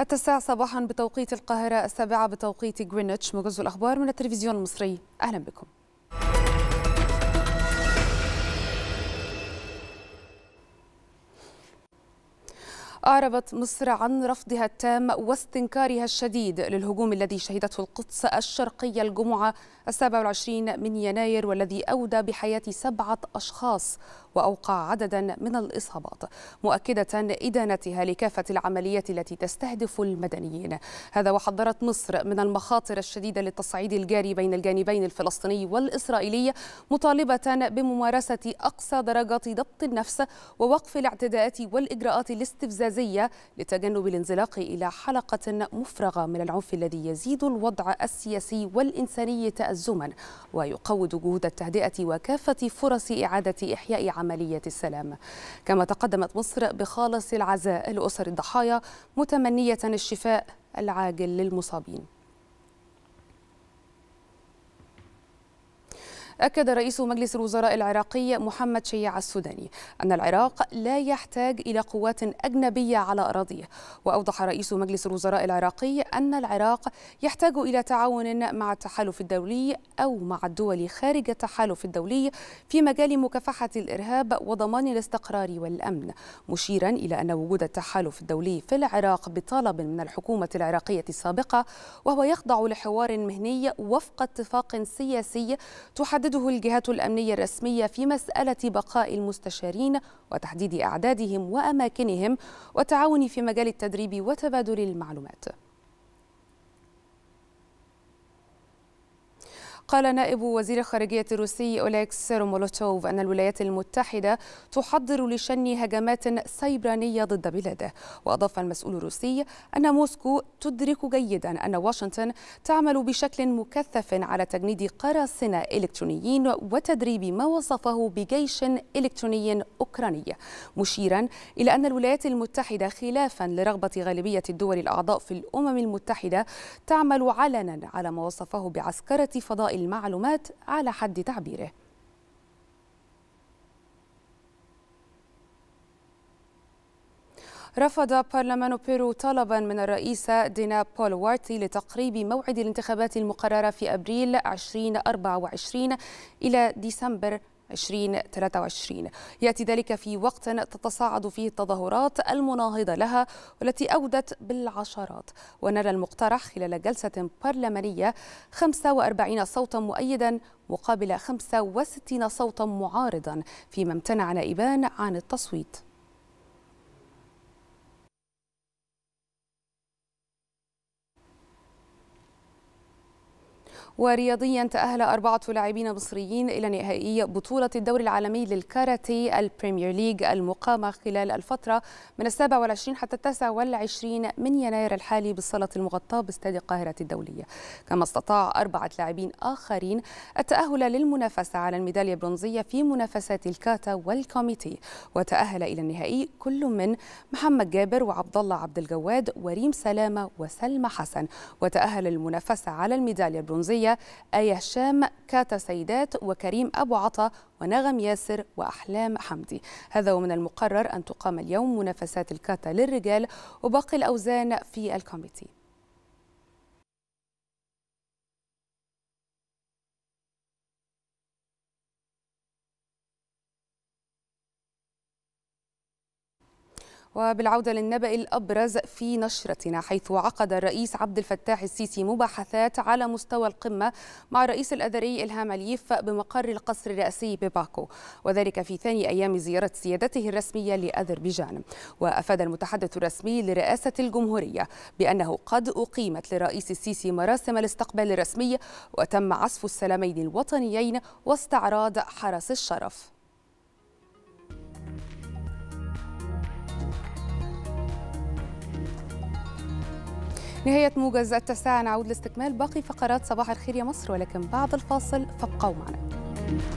التاسعة صباحا بتوقيت القاهرة السابعة بتوقيت غرينتش موجز الأخبار من التلفزيون المصري أهلا بكم أعربت مصر عن رفضها التام واستنكارها الشديد للهجوم الذي شهدته القدس الشرقية الجمعة السابع والعشرين من يناير والذي أودى بحياة سبعة أشخاص وأوقع عددا من الإصابات مؤكدة إدانتها لكافة العمليات التي تستهدف المدنيين هذا وحذرت مصر من المخاطر الشديدة للتصعيد الجاري بين الجانبين الفلسطيني والإسرائيلي مطالبة بممارسة أقصى درجات ضبط النفس ووقف الاعتداءات والإجراءات الاستفزازية لتجنب الانزلاق إلى حلقة مفرغة من العنف الذي يزيد الوضع السياسي والإنساني تأزما ويقود جهود التهدئة وكافة فرص إعادة إحياء عملية السلام كما تقدمت مصر بخالص العزاء لأسر الضحايا متمنية الشفاء العاجل للمصابين أكد رئيس مجلس الوزراء العراقي محمد شيع السوداني أن العراق لا يحتاج إلى قوات أجنبية على أراضيه وأوضح رئيس مجلس الوزراء العراقي أن العراق يحتاج إلى تعاون مع التحالف الدولي أو مع الدول خارج التحالف الدولي في مجال مكافحة الإرهاب وضمان الاستقرار والأمن مشيرا إلى أن وجود التحالف الدولي في العراق بطلب من الحكومة العراقية السابقة وهو يخضع لحوار مهني وفق اتفاق سياسي تحدد تجرده الجهات الأمنية الرسمية في مسألة بقاء المستشارين وتحديد أعدادهم وأماكنهم والتعاون في مجال التدريب وتبادل المعلومات قال نائب وزير الخارجية الروسي أوليكس رومولوتوف أن الولايات المتحدة تحضر لشن هجمات سيبرانية ضد بلاده وأضاف المسؤول الروسي أن موسكو تدرك جيدا أن واشنطن تعمل بشكل مكثف على تجنيد قراصنة إلكترونيين وتدريب ما وصفه بجيش إلكتروني أوكراني مشيرا إلى أن الولايات المتحدة خلافا لرغبة غالبية الدول الأعضاء في الأمم المتحدة تعمل علنا على ما وصفه بعسكرة فضاء المعلومات على حد تعبيره رفض برلمان بيرو طلبا من الرئيسة دينا بولوارتي لتقريب موعد الانتخابات المقررة في أبريل 2024 إلى ديسمبر 2023 يأتي ذلك في وقت تتصاعد فيه التظاهرات المناهضة لها والتي أودت بالعشرات ونال المقترح خلال جلسة برلمانية 45 صوتا مؤيدا مقابل 65 صوتا معارضا فيما امتنع نائبان عن التصويت ورياضيا تأهل أربعة لاعبين مصريين إلى نهائي بطولة الدوري العالمي للكاراتيه البريمير ليج المقامة خلال الفترة من السابع والعشرين حتى التاسع والعشرين من يناير الحالي بالصالة المغطاة باستاد القاهرة الدولية كما استطاع أربعة لاعبين آخرين التأهل للمنافسة على الميدالية البرونزية في منافسات الكاتا والكوميتي وتأهل إلى النهائي كل من محمد جابر وعبد الله عبد الجواد وريم سلامة وسلمى حسن وتأهل المنافسة على الميدالية البرونزية آية هشام كاتا سيدات وكريم أبو عطا ونغم ياسر وأحلام حمدي هذا ومن المقرر أن تقام اليوم منافسات الكاتا للرجال وباقي الأوزان في الكوميتي وبالعودة للنبأ الأبرز في نشرتنا حيث عقد الرئيس عبد الفتاح السيسي مباحثات على مستوى القمة مع الرئيس الأذري إلهام عليف بمقر القصر الرئاسي بباكو وذلك في ثاني أيام زيارة سيادته الرسمية لأذربيجان وأفاد المتحدث الرسمي لرئاسة الجمهورية بأنه قد أقيمت لرئيس السيسي مراسم الاستقبال الرسمي وتم عزف السلامين الوطنيين واستعراض حرس الشرف نهاية موجز التاسعة نعود لاستكمال باقي فقرات صباح الخير يا مصر ولكن بعد الفاصل فابقوا معنا